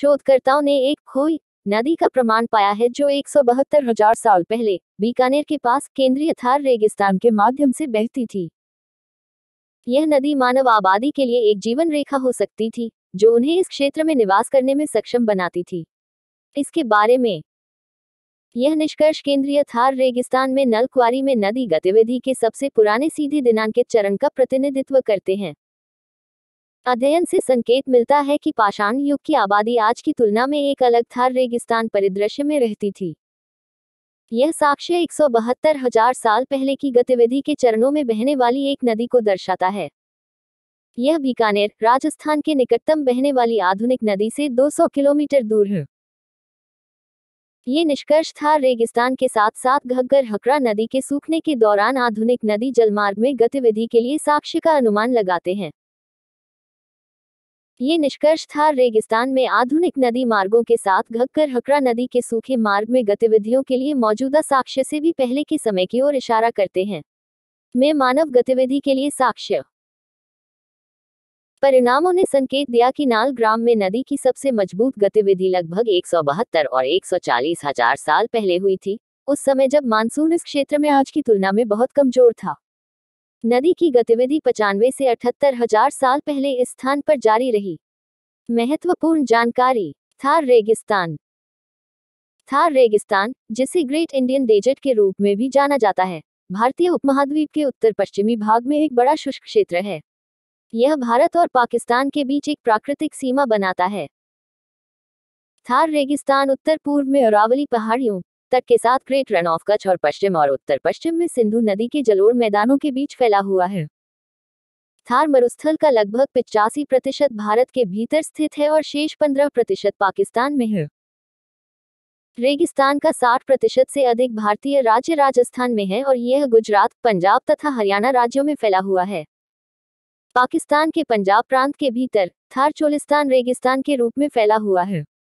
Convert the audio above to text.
शोधकर्ताओं ने एक खोई नदी का प्रमाण पाया है जो एक हजार साल पहले बीकानेर के पास केंद्रीय थार रेगिस्तान के माध्यम से बहती थी यह नदी मानव आबादी के लिए एक जीवन रेखा हो सकती थी जो उन्हें इस क्षेत्र में निवास करने में सक्षम बनाती थी इसके बारे में यह निष्कर्ष केंद्रीय थार रेगिस्तान में नलकुआरी में नदी गतिविधि के सबसे पुराने सीधे दिनांकित चरण का प्रतिनिधित्व करते हैं अध्ययन से संकेत मिलता है कि पाषाण युग की आबादी आज की तुलना में एक अलग थार रेगिस्तान परिदृश्य में रहती थी यह साक्ष्य एक हजार साल पहले की गतिविधि के चरणों में बहने वाली एक नदी को दर्शाता है यह बीकानेर राजस्थान के निकटतम बहने वाली आधुनिक नदी से 200 किलोमीटर दूर है ये निष्कर्ष थार रेगिस्तान के साथ साथ घग्गर हकरा नदी के सूखने के दौरान आधुनिक नदी जलमार्ग में गतिविधि के लिए साक्ष्य का अनुमान लगाते हैं ये निष्कर्ष था रेगिस्तान में आधुनिक नदी मार्गों के साथ घग्गर हकरा नदी के सूखे मार्ग में गतिविधियों के लिए मौजूदा साक्ष्य से भी पहले के समय की ओर इशारा करते हैं में मानव गतिविधि के लिए साक्ष्य परिणामों ने संकेत दिया कि नाल ग्राम में नदी की सबसे मजबूत गतिविधि लगभग एक और एक हजार साल पहले हुई थी उस समय जब मानसून इस क्षेत्र में आज की तुलना में बहुत कमजोर था नदी की गतिविधि पचानवे से अठहत्तर हजार साल पहले इस स्थान पर जारी रही महत्वपूर्ण जानकारी थार रेगिस्तान थार रेगिस्तान जिसे ग्रेट इंडियन डेजर्ट के रूप में भी जाना जाता है भारतीय उपमहाद्वीप के उत्तर पश्चिमी भाग में एक बड़ा शुष्क क्षेत्र है यह भारत और पाकिस्तान के बीच एक प्राकृतिक सीमा बनाता है थार रेगिस्तान उत्तर पूर्व में अरावली पहाड़ियों तट के साथ ग्रेट रन ऑफ कच्छ और पश्चिम और उत्तर पश्चिम में सिंधु नदी के जलोर मैदानों के बीच फैला हुआ है थार मरुस्थल का लगभग पिचासी प्रतिशत भारत के भीतर स्थित है और शेष पंद्रह प्रतिशत पाकिस्तान में है रेगिस्तान का 60 प्रतिशत से अधिक भारतीय राज्य राजस्थान में है और यह गुजरात पंजाब तथा हरियाणा राज्यों में फैला हुआ है पाकिस्तान के पंजाब प्रांत के भीतर थार चोलिस्तान रेगिस्तान के रूप में फैला हुआ है